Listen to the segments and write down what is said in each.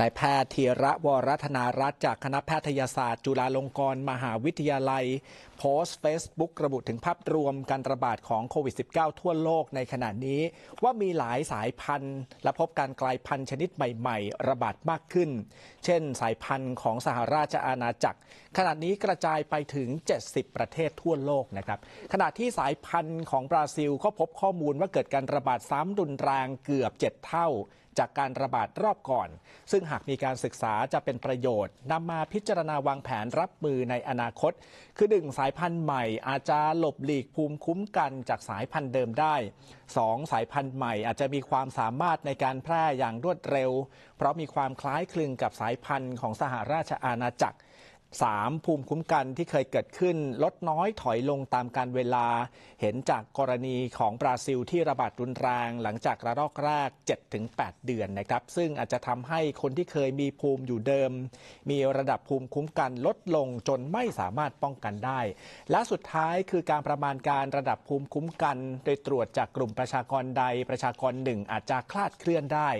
นายแพทย์ธีระวรัธนารัตจากคณะแพทยศาสตร์จุฬาลงกรณ์มหาวิทยาลัยโพสต์เฟซบุ๊กระบุถึงภาพรวมการระบาดของโควิด -19 ทั่วโลกในขณะนี้ว่ามีหลายสายพันธุ์และพบการกลายพันธุ์ชนิดใหม่ๆ ระบาดมากขึ้น เช่นสายพันธุ์ของสหราชอาณาจักร ขณะนี้กระจายไปถึง 70 ประเทศทั่วโลกนะครับขณะที่สายพันธุ์ของบราซิลก็พบข้อมูลว่าเกิดการระบาดซ้ำรุนแรงเกือบ7เท่าจากการระบาดรอบก่อน ซึ่งหากมีการศึกษาจะเป็นประโยชน์นำมาพิจารณาวางแผนรับมือในอนาคต คือ 1. ึงสายพันธุ์ใหม่อาจจะหลบหลีกภูมิคุ้มกันจากสายพันธุ์เดิมได้ 2. สายพันธุ์ใหม่อาจจะมีความสามารถในการแพร่อย่างรวดเร็ว เพราะมีความคล้ายคลึงกับสายพันธุ์ของสหราชอาณาจักร 3. ภูมิคุ้มกันที่เคยเกิดขึ้น ลดน้อยถอยลงตามการเวลา เห็นจากกรณีของบราซิล ที่ระบาดรุนแรงหลังจากระลอกแรก7-8 เดือนนะครับ ซึ่งอาจจะทำให้คนที่เคยมีภูมิอยู่เดิม มีระดับภูมิคุ้มกันลดลงจนไม่สามารถป้องกันได้ และสุดท้ายคือการประมาณการระดับภูมิคุ้มกัน โดยตรวจจากกลุ่มประชากรใดประชากรหนึ่งอาจจะคลาดเคลื่อนได้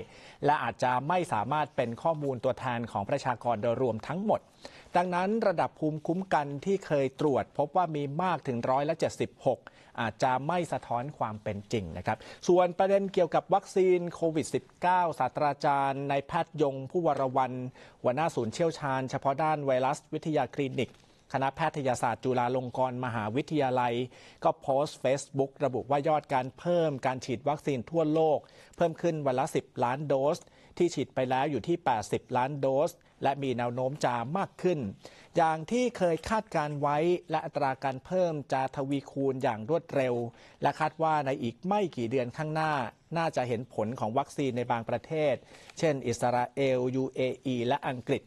และอาจจะไม่สามารถเป็นข้อมูลตัวแทนของประชากรโดยรวมทั้งหมดดังนั้นระดับภูมิคุ้มกันที่เคยตรวจพบว่ามีมากถึงร้อยละ76 อาจจะไม่สะท้อนความเป็นจริงนะครับส่วนประเด็นเกี่ยวกับวัคซีนโควิด -19 ศาสตราจารย์นายแพทย์ยงผู้วรวันหัวหน้าศูนย์เชี่ยวชาญเฉพาะด้านไวรัสวิทยาคลินิก คณะแพทยศาสตร์จุฬาลงกรณ์มหาวิทยาลัย ก็โพสต์ Facebook ระบุว่ายอดการเพิ่มการฉีดวัคซีนทั่วโลก เพิ่มขึ้นวันละ 10 ล้านโดส ที่ฉีดไปแล้วอยู่ที่ 80 ล้านโดสและมีแนวโน้มจะมากขึ้น อย่างที่เคยคาดการไว้และอัตราการเพิ่มจะทวีคูณอย่างรวดเร็ว และคาดว่าในอีกไม่กี่เดือนข้างหน้า น่าจะเห็นผลของวัคซีนในบางประเทศ เช่น อิสราเอล UAE และอังกฤษ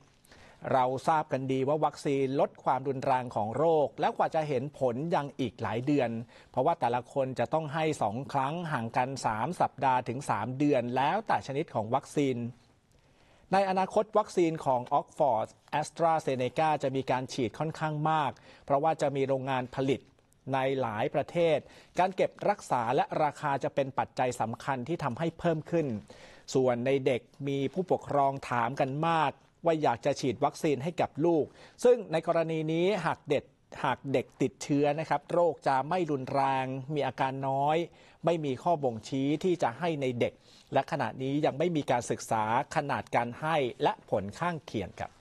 เราทราบกันดีว่าวัคซีนลดความรุนแรงของโรค และกว่าจะเห็นผลยังอีกหลายเดือน เพราะว่าแต่ละคนจะต้องให้2ครั้งห่างกัน 3 สัปดาห์ถึง 3 เดือน แล้วแต่ชนิดของวัคซีนในอนาคตวัคซีนของ Oxford a s t r a z e ซ e c a จะมีการฉีดค่อนข้างมาก เพราะว่าจะมีโรงงานผลิตในหลายประเทศ การเก็บรักษาและราคาจะเป็นปัจจัยสำคัญที่ทำให้เพิ่มขึ้น ส่วนในเด็กมีผู้ปกครองถามกันมากว่าอยากจะฉีดวัคซีนให้กับลูก ซึ่งในกรณีนี้หากเด็กหากเด็กติดเชื้อนะครับโรคจะไม่รุนแรง มีอาการน้อย ไม่มีข้อบ่งชี้ที่จะให้ในเด็ก และขณะนี้ยังไม่มีการศึกษาขนาดการให้และผลข้างเคียงครับ